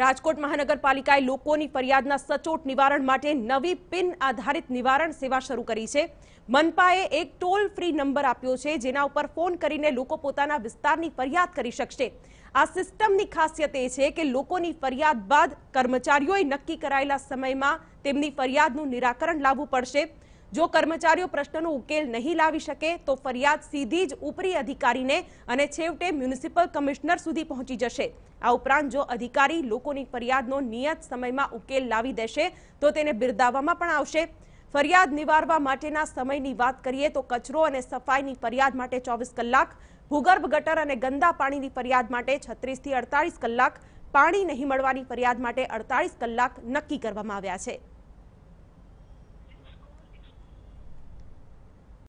રાજકોટ મહાનગરપાલિકાએ લોકોની ફરિયાદના સચોટ નિવારણ માટે નવી પિન આધારિત નિવારણ સેવા શરૂ કરી છે મનપાએ એક ટોલ ફ્રી નંબર આપ્યો છે જેના ઉપર ફોન કરીને લોકો પોતાના વિસ્તારની ફરિયાદ કરી શકશે આ સિસ્ટમની ખાસિયત એ છે કે લોકોની ફરિયાદ બાદ કર્મચારીઓએ નક્કી કરાયેલા સમયમાં તેમની ફરિયાદનું નિરાકરણ લાવવું પડશે જો કર્મચારીઓ પ્રશ્નનો ઉકેલ નહીં લાવી શકે તો ફરિયાદ સીધી જ ઉપરી અધિકારીને અને છેવટે મ્યુનિસિપલ કમિશનર સુધી પહોંચી જશે આ ઉપરાંત જો અધિકારી લોકોની ફરિયાદનો નિયત સમયમાં ઉકેલ લાવી દેશે તો તેને બિરદાવવામાં પણ આવશે ફરિયાદ નિવારવા માટેના સમયની વાત કરીએ તો કચરો અને સફાઈની ફરિયાદ માટે ચોવીસ કલાક ભૂગર્ભ ગટર અને ગંદા પાણીની ફરિયાદ માટે છત્રીસથી અડતાળીસ કલાક પાણી નહીં મળવાની ફરિયાદ માટે અડતાળીસ કલાક નક્કી કરવામાં આવ્યા છે